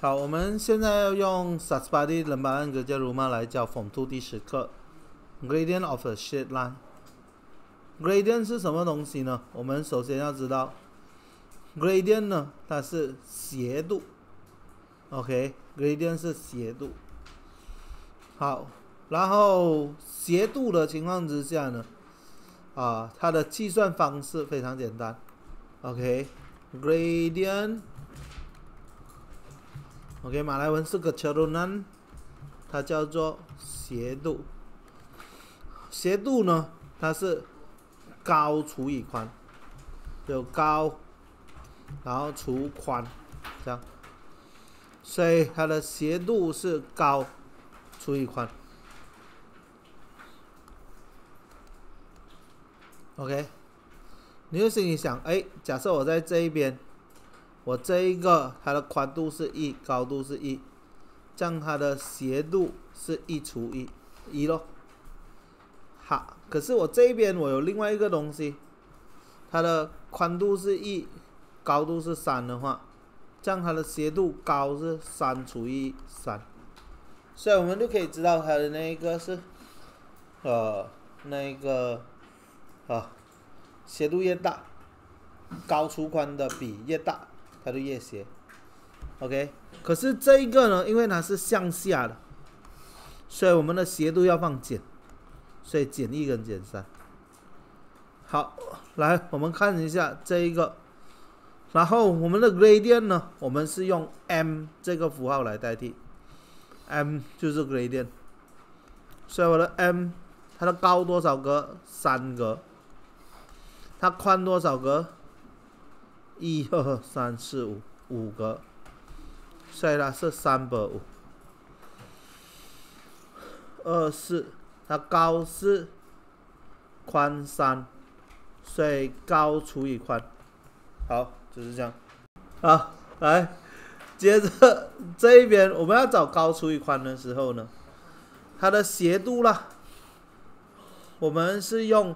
好，我们现在要用萨斯巴蒂伦巴恩格加鲁曼来教丰土第十课。Gradient of a straight line。Gradient 是什么东西呢？我们首先要知道，Gradient 呢，它是斜度。OK，Gradient 是斜度。好，然后斜度的情况之下呢，啊，它的计算方式非常简单。OK，Gradient。OK，马来文是个斜难，它叫做斜度。斜度呢，它是高除以宽，有高，然后除宽，这样。所以它的斜度是高除以宽。OK，你就心里想，哎，假设我在这一边。我这一个它的宽度是一，高度是一，这样它的斜度是一除一，一咯。好，可是我这边我有另外一个东西，它的宽度是一，高度是三的话，这样它的斜度高是三除以三，所以我们就可以知道它的那一个是，呃，那一个啊，斜度越大，高出宽的比越大。它就越斜，OK。可是这一个呢，因为它是向下的，所以我们的斜度要放减，所以减一跟减三。好，来我们看一下这一个，然后我们的 gradient 呢，我们是用 m 这个符号来代替，m 就是 gradient。所以我的 m 它的高多少格？三格。它宽多少格？一二三四五五个，所以它是三百五。二四，它高是宽三，所以高除以宽，好，就是这样。好，来接着这一边，我们要找高除以宽的时候呢，它的斜度啦，我们是用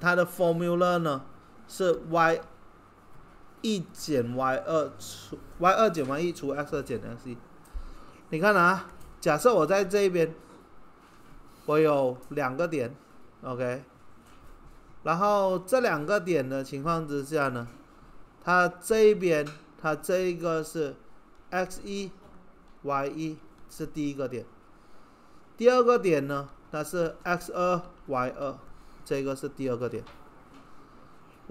它的 formula 呢是 y。一减 y 二除 y 二减 y 一除 x 二减 x 一，你看啊，假设我在这边，我有两个点，OK，然后这两个点的情况之下呢，它这一边，它这个是 x 一 y 一是第一个点，第二个点呢，它是 x 二 y 二，这个是第二个点。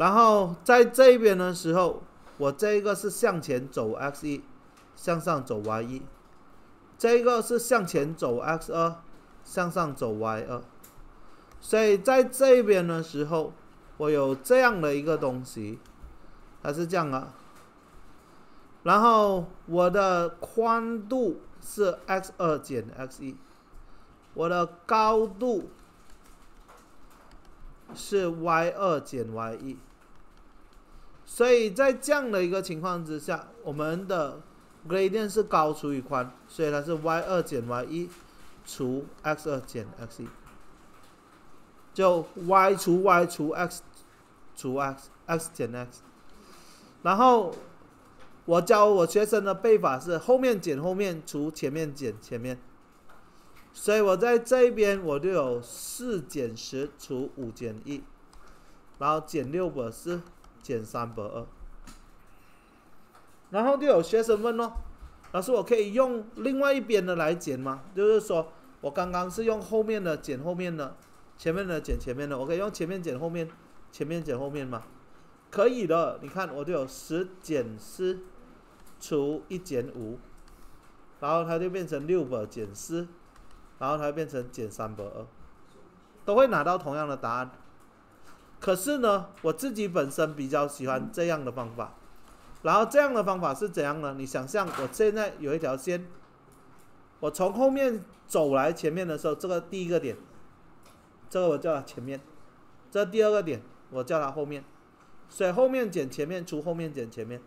然后在这边的时候，我这个是向前走 x 一，向上走 y 一；这个是向前走 x 二，向上走 y 二。所以在这边的时候，我有这样的一个东西，还是这样啊？然后我的宽度是 x 二减 x 一，我的高度是 y 二减 y 一。所以在这样的一个情况之下，我们的 gradient 是高除以宽，所以它是 y 二减 y 一除 x 二减 x 一，就 y 除 y 除 x 除 x，x 减 x。然后我教我学生的背法是后面减后面除前面减前面。所以我在这边我就有四减十除五减一，然后减六不是？减三百二，然后就有学生问咯，老师，我可以用另外一边的来减吗？就是说，我刚刚是用后面的减后面的，前面的减前面的，我可以用前面减后面，前面减后面吗？可以的，你看，我就有十减四除一减五，然后它就变成六百减四，然后它变成减三百二，都会拿到同样的答案。可是呢，我自己本身比较喜欢这样的方法，然后这样的方法是怎样呢？你想象我现在有一条线，我从后面走来前面的时候，这个第一个点，这个我叫它前面，这第二个点我叫它后面，所以后面减前面除后面减前面，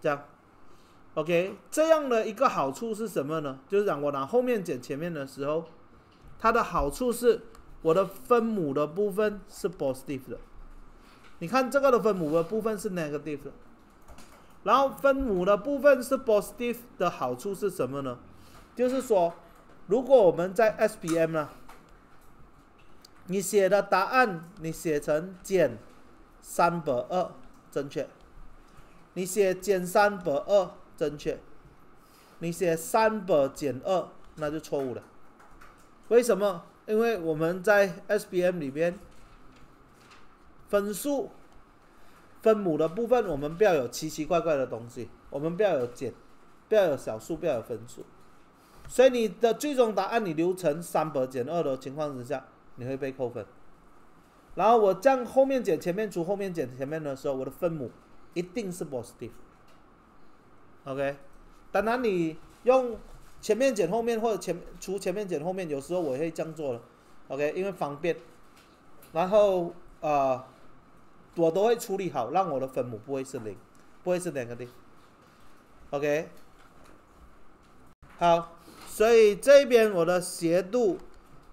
这样，OK，这样的一个好处是什么呢？就是让我拿后面减前面的时候，它的好处是。我的分母的部分是 positive 的，你看这个的分母的部分是 negative 的。然后分母的部分是 positive 的好处是什么呢？就是说，如果我们在 SPM 呢，你写的答案你写成减三百二正确，你写减三百二正确，你写三百减二那就错误了。为什么？因为我们在 S B M 里边，分数分母的部分，我们不要有奇奇怪怪的东西，我们不要有减，不要有小数，不要有分数。所以你的最终答案，你留成三百减二的情况之下，你会被扣分。然后我将后面减前面除，后面减前面的时候，我的分母一定是 positive。OK，当然你用。前面减后面，或者前除前面减后面，有时候我会这样做了，OK，因为方便。然后，呃，我都会处理好，让我的分母不会是零，不会是两个零，OK。好，所以这边我的斜度，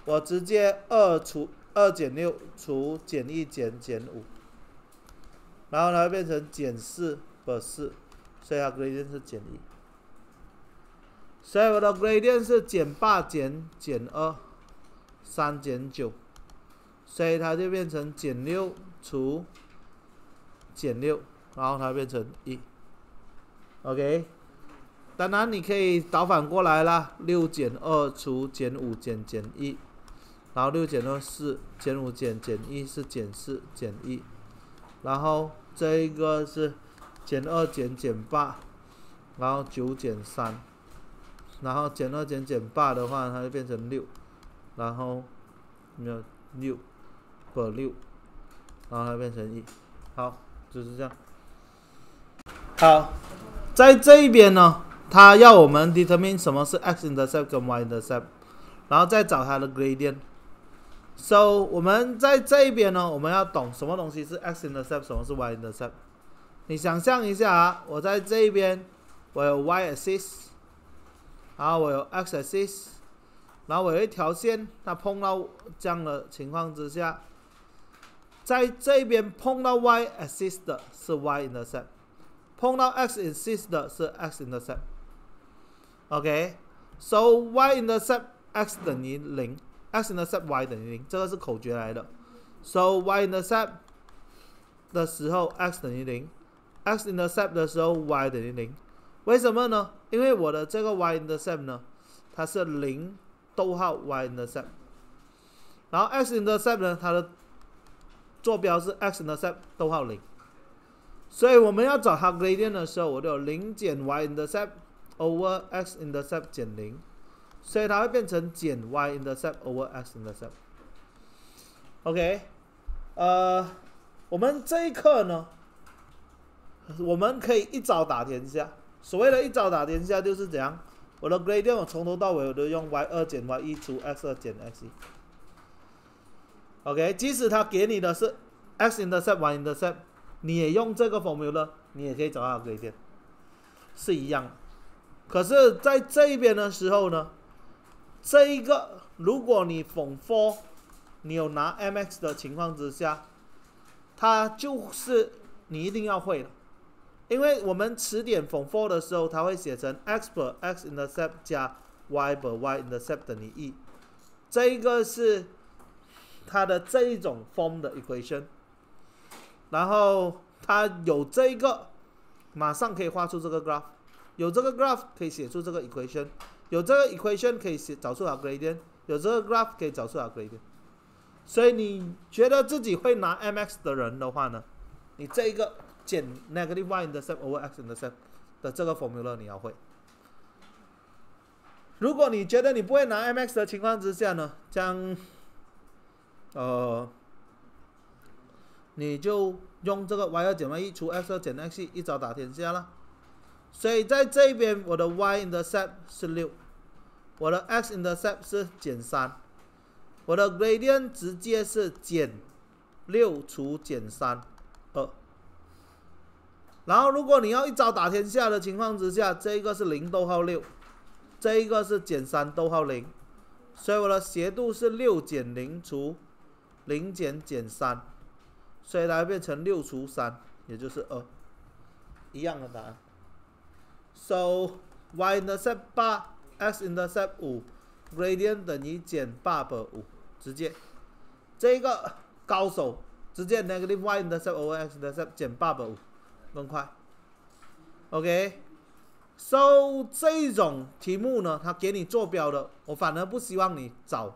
我直接二除二减六除减一减减五，然后呢变成减四不四，所以它规定是减一。所以我的规定是减八减减二，三减九，所以它就变成减六除减六，然后它变成一。OK，当然你可以倒反过来啦，六减二除减五减减一，然后六减二四减五减减一是减四减一，然后这一个是减二减减八，然后九减三。然后减二减减八的话，它就变成六，然后，没有六，不六，然后它变成一，好，就是这样。好，在这一边呢，它要我们 determine 什么是 x intercept，y intercept，然后再找它的 gradient。so 我们在这一边呢，我们要懂什么东西是 x intercept，什么是 y intercept。你想象一下啊，我在这边，我有 y axis。然后我有 x-axis，然后我有一条线，它碰到这样的情况之下，在这边碰到 y-axis 的是 y-intercept，碰到 x-axis 的是 x-intercept。OK，so y-intercept x 等于零，x-intercept y 等于零，这个是口诀来的。So y-intercept 的时候 x 等于零，x-intercept 的时候 y 等于零。为什么呢？因为我的这个 y intercept 呢，它是零，逗号 y intercept。然后 x intercept 呢，它的坐标是 x intercept 逗号零。所以我们要找它 gradient 的时候，我就有零减 y intercept over x intercept 减零，所以它会变成减 y intercept over x intercept。OK，呃，我们这一课呢，我们可以一招打天下。所谓的一招打天下就是怎样，我的 gradient 我从头到尾我都用 y 二减 y 一除 x 二减 x 一。OK，即使他给你的是 x intercept、y intercept，你也用这个 formula，你也可以找到 gradient，是一样。可是，在这边的时候呢，这一个如果你缝 four，你有拿 mx 的情况之下，它就是你一定要会的。因为我们词典 f o m four 的时候，它会写成 x x intercept 加 y 轴 y intercept 等于 e，这一个是它的这一种 form 的 equation。然后它有这一个，马上可以画出这个 graph，有这个 graph 可以写出这个 equation，有这个 equation 可以写找出 gradient，有这个 graph 可以找出 gradient。所以你觉得自己会拿 mx 的人的话呢，你这一个。减 negative y intercept over x intercept 的这个 formula 你要会。如果你觉得你不会拿 mx 的情况之下呢，将，呃，你就用这个 y 二减 y 一除 x 二减 x 一招打天下了。所以在这边我的 y intercept 是6，我的 x intercept 是减三，我的 gradient 直接是减6除减3。然后，如果你要一招打天下的情况之下，这一个是零逗号六，这一个是减三逗号零，所以我的斜度是六减零除零减减三，所以它变成六除三，也就是二，一样的答案。So y intercept 八，x intercept 五，gradient 等于减八百五，直接。这一个高手直接 negative y intercept over x intercept 减八百五。更快。OK，所以这种题目呢，它给你坐标的，我反而不希望你找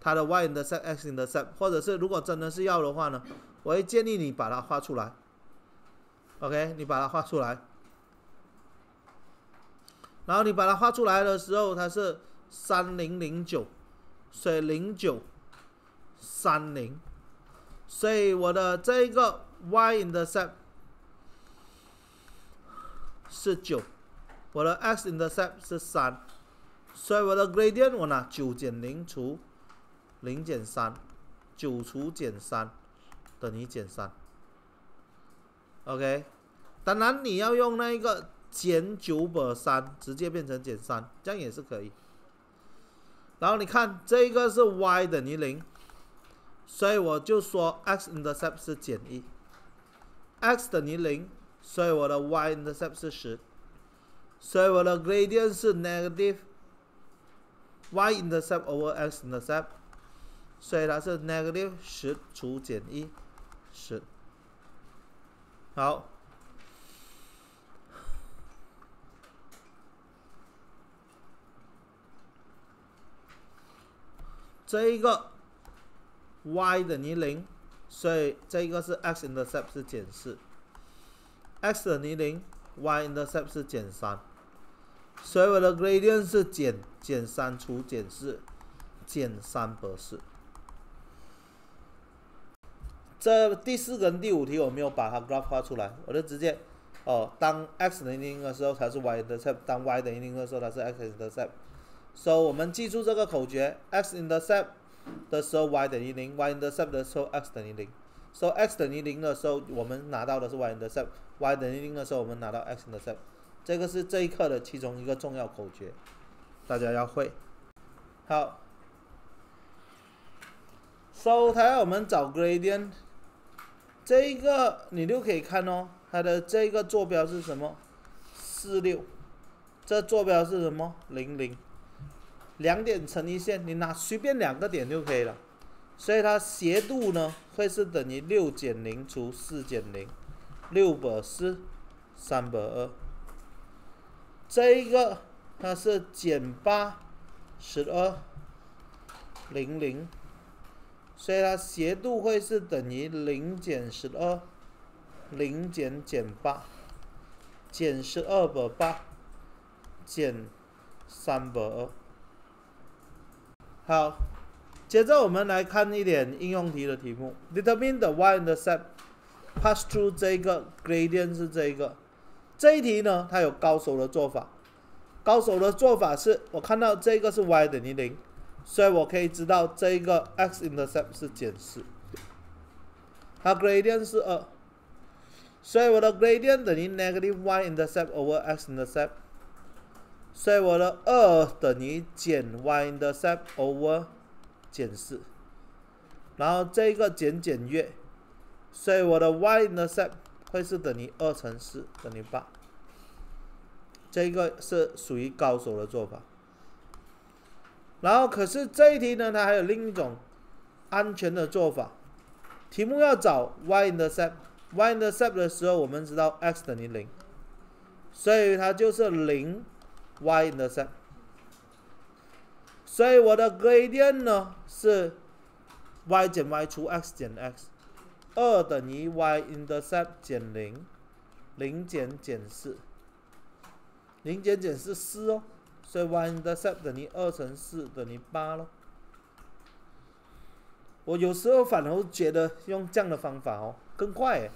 它的 y intercept 或者，是如果真的是要的话呢，我会建议你把它画出来。OK，你把它画出来，然后你把它画出来的时候，它是三零零九，所以零九三零，所以我的这一个 y intercept。是九，我的 x intercept 是三，所以我的 gradient 我拿九减零除零减三，九除减三等于减三。OK，当然你要用那一个减九百三直接变成减三，这样也是可以。然后你看这个是 y 等于零，所以我就说 x intercept 是减一，x 等于零。所以我的 y intercept 是十，所以我的 gradient 是 negative y intercept over x intercept，所以它是 negative 十除减一，十。好，这一个 y 等于零，所以这一个是 x intercept 是减四。x 等于零，y intercept 是减三，所以我的 gradient 是减减三除减四，减三不是。四。这第四跟第五题我没有把它 graph 画出来，我就直接，哦，当 x 等于零的时候才是 y 的 t 当 y 等于零的时候它是 x intercept。所以我们记住这个口诀：x intercept 的时候 y 等于零，y intercept 的时候 x 等于零。，so x 等于零的时候，我们拿到的是 y intercept；y 等于零的时候，我们拿到 x intercept。这个是这一课的其中一个重要口诀，大家要会。好，s o 它要我们找 gradient，这一个你就可以看哦，它的这个坐标是什么？四六，这坐标是什么？零零。两点成一线，你拿随便两个点就可以了。所以它斜度呢，会是等于六减零除四减零，六百四，三百二。这一个它是减八，十二，零零，所以它斜度会是等于零减十二，零减减八，减十二百八，减三百二。好。接着我们来看一点应用题的题目。Determine the y-intercept. Pass through 这个 gradient 是这一个。这一题呢，它有高手的做法。高手的做法是，我看到这个是 y 等于零，所以我可以知道这个 x-intercept 是减四。它 gradient 是二，所以我的 gradient 等于 negative y-intercept over x-intercept。所以我的二等于减 y-intercept over 减四，然后这一个减减月，所以我的 y intercept 会是等于二乘四等于八。这个是属于高手的做法。然后可是这一题呢，它还有另一种安全的做法。题目要找 y intercept y intercept 的时候，我们知道 x 等于零，所以它就是零 y intercept。所以我的 gradient 呢是 y 减 y 除 x 减 x 二等于 y intercept 减零，零减减四，零减减是四哦，所以 y intercept 等于二乘四等于八喽。我有时候反而觉得用这样的方法哦更快。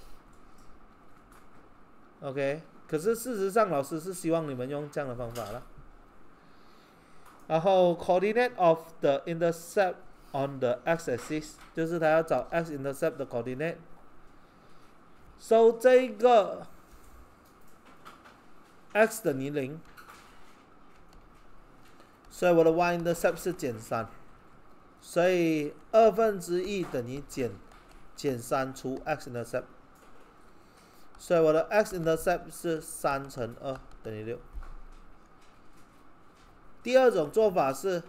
OK，可是事实上老师是希望你们用这样的方法了。然后 coordinate of the intercept on the x-axis，就是它要找 x-intercept 的 coordinate。so 这个 x 等于零，所以我的 y-intercept 是减三，所以二分之一等于减减三除 x-intercept，所以我的 x-intercept 是三乘二等于六。第二种做法是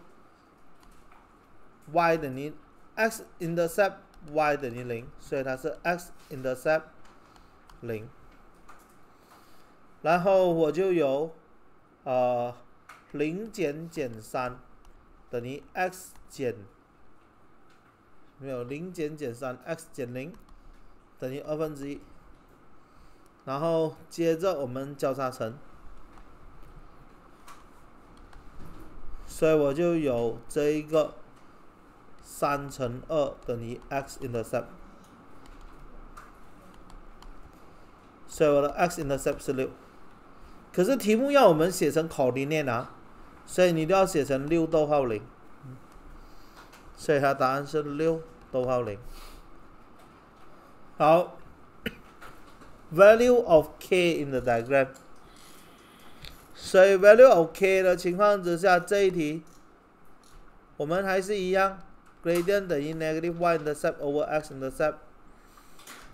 y 等于 x-intercept，y 等于零，所以它是 x-intercept 零。然后我就有呃，零减减三，等于 x 减没有零减减三 x 减零，等于二分之一。然后接着我们交叉乘。所以我就有这一个三乘二等于 x intercept，所以我的 x intercept 是六。可是题目要我们写成考的列啊，所以你都要写成六逗号零。所以它答案是六逗号零。好，value of k in the diagram。所以 value OK 的情况之下，这一题我们还是一样，gradient 等于 negative one r c e t over x intercept，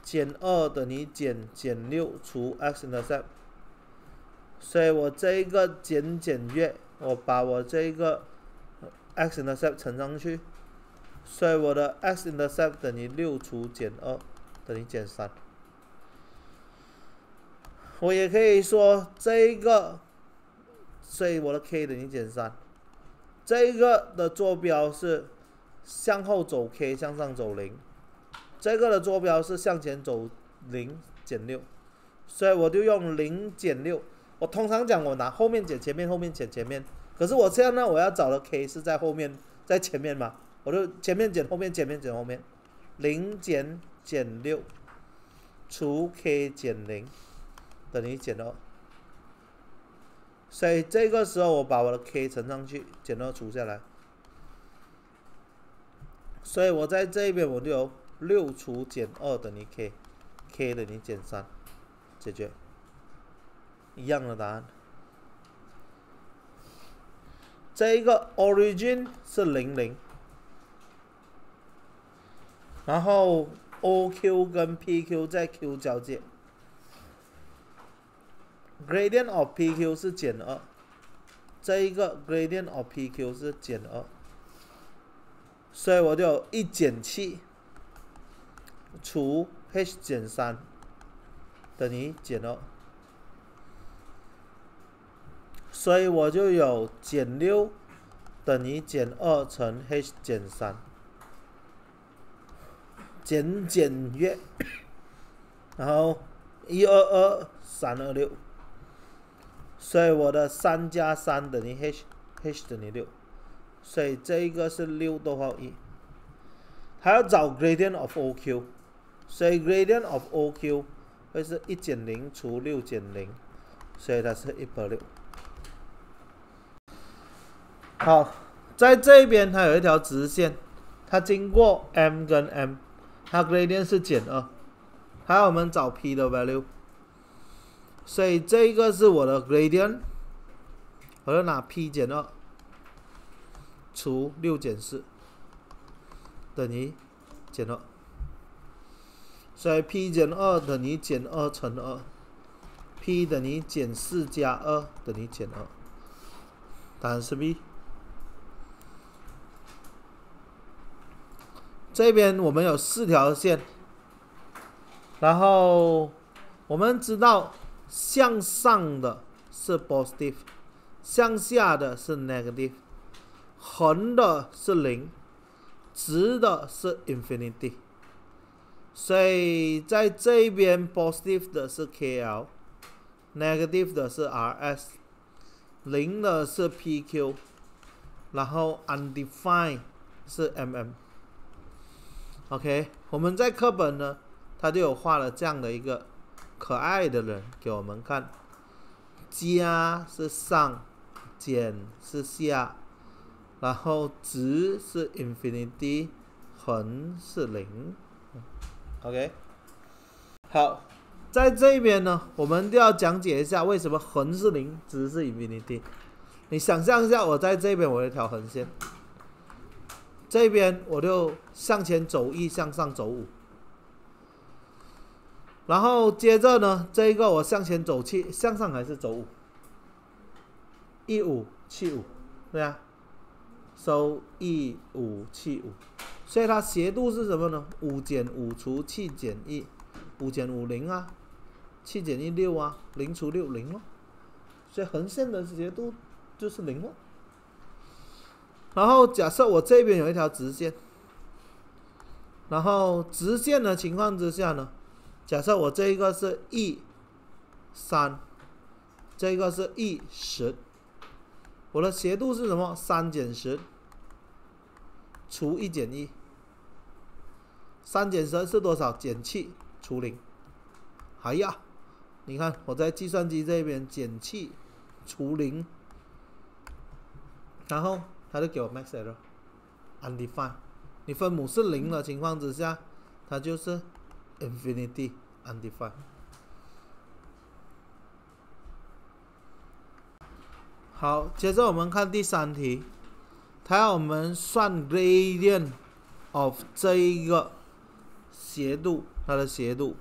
减二等于减减六除 x intercept，所以我这一个减减月，我把我这一个 x intercept 乘上去，所以我的 x intercept 等于六除减二，等于减三。我也可以说这一个。所以我的 k 等于减三，这一个的坐标是向后走 k，向上走零，这个的坐标是向前走零减六，所以我就用零减六。我通常讲我拿后面减前面，后面减前面。可是我这样呢，我要找的 k 是在后面，在前面嘛，我就前面减后面减面减后面，零减减六除 k 减零等于减二。所以这个时候我把我的 k 乘上去，减二除下来。所以我在这边我就有六除减二等于 k，k 等于减三，解决，一样的答案。这一个 origin 是零零，然后 OQ 跟 PQ 在 Q 交界。Gradient of P Q 是减二，这一个 Gradient of P Q 是减二，所以我就一减七除 h 减三等于减二，所以我就有减六等于减二乘 h 减三，减减约，然后一二二三二六。所以我的三加三等于 h，h 等于六，所以这一个是六逗号一。还要找 gradient of OQ，所以 gradient of OQ 会是一减零除六减零，所以它是一百六。好，在这边它有一条直线，它经过 M 跟 M，它 gradient 是减二。还有我们找 P 的 value。所以这个是我的 gradient，我要拿 p 减二除六减四等于减二，所以 p 减二等于减二乘二，p 等于减四加二等于减二，答案是 B。这边我们有四条线，然后我们知道。向上的是 positive，向下的是 negative，横的是零，直的是 infinity。所以在这边 positive 的是 KL，negative 的是 RS，零的是 PQ，然后 undefined 是 MM。OK，我们在课本呢，它就有画了这样的一个。可爱的人给我们看，加是上，减是下，然后值是 infinity，横是零，OK。好，在这边呢，我们就要讲解一下为什么横是零，值是 infinity。你想象一下，我在这边，我一条横线，这边我就向前走一，向上走五。然后接着呢，这一个我向前走七，向上还是走五？一五七五，对啊，收一五七五，所以它斜度是什么呢？五减五除七减一，五减五零啊，七减一六啊，零除六零咯，所以横线的斜度就是零了。然后假设我这边有一条直线，然后直线的情况之下呢？假设我这一个是 e 三，这一个是 e 十，我的斜度是什么？三减十除一减一，三减十是多少？减七除零，哎呀，你看我在计算机这边减七除零，然后他就给我 m e r r a r undefined，你分母是零了情况之下，它就是。Infinity, undefined。好，接着我们看第三题，它要我们算 gradient of 这一个斜度，它的斜度。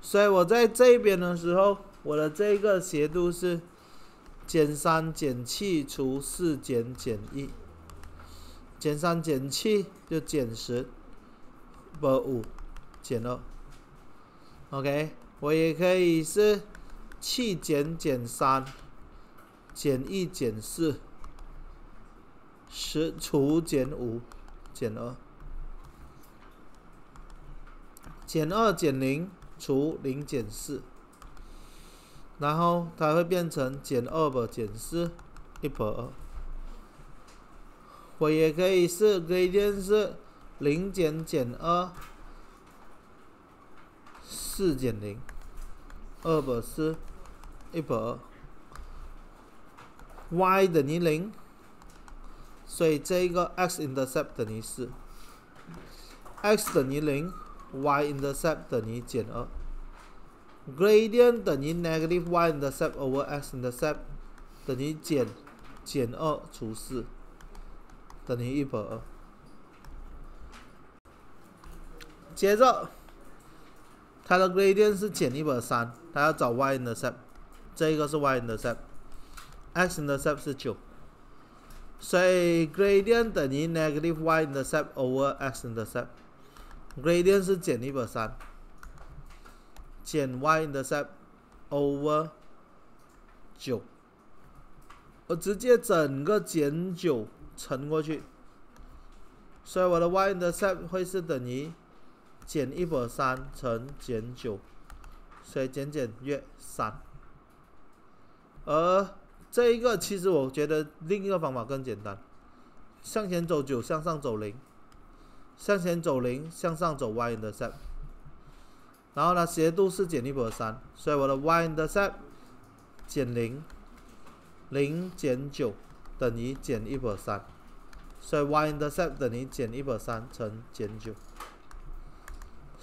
所以我在这边的时候，我的这个斜度是减三减七除四减减一，减三减七就减十，不五。减二，OK。我也可以是七减减三，减一减四，十除减五，减二，减二减零除零减四，然后它会变成减二百减四，一百二。我也可以是规定是零减减二。四减零，二百四，一百二。Y 等于零，所以这一个 x intercept 等于四。X 等于零，y intercept 等于减二。Gradient 等于 negative y intercept over x intercept，等于减减二除四，等于一百二。节奏。它的 gradient 是减一百三，它要找 y-intercept，这个是 y-intercept，x-intercept 是九，所以 gradient 等于 negative y-intercept over x-intercept，gradient 是减一百三，减 y-intercept over 九，我直接整个减九乘过去，所以我的 y-intercept 会是等于。减一百三乘减九，所以减减约三。而这一个其实我觉得另一个方法更简单：向前走九，向上走零；向前走零，向上走 y 的 t 然后呢，斜度是减一百三，所以我的 y 的 t 减零，零减九等于减一百三，所以 y 的 t 等于减一百三乘减九。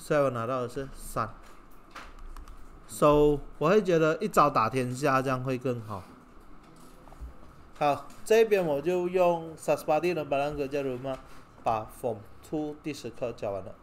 所以我拿到的是三，So 我会觉得一招打天下这样会更好。好，这边我就用三十八 D 的白兰格加卢曼，把粉 o 第十颗交完了。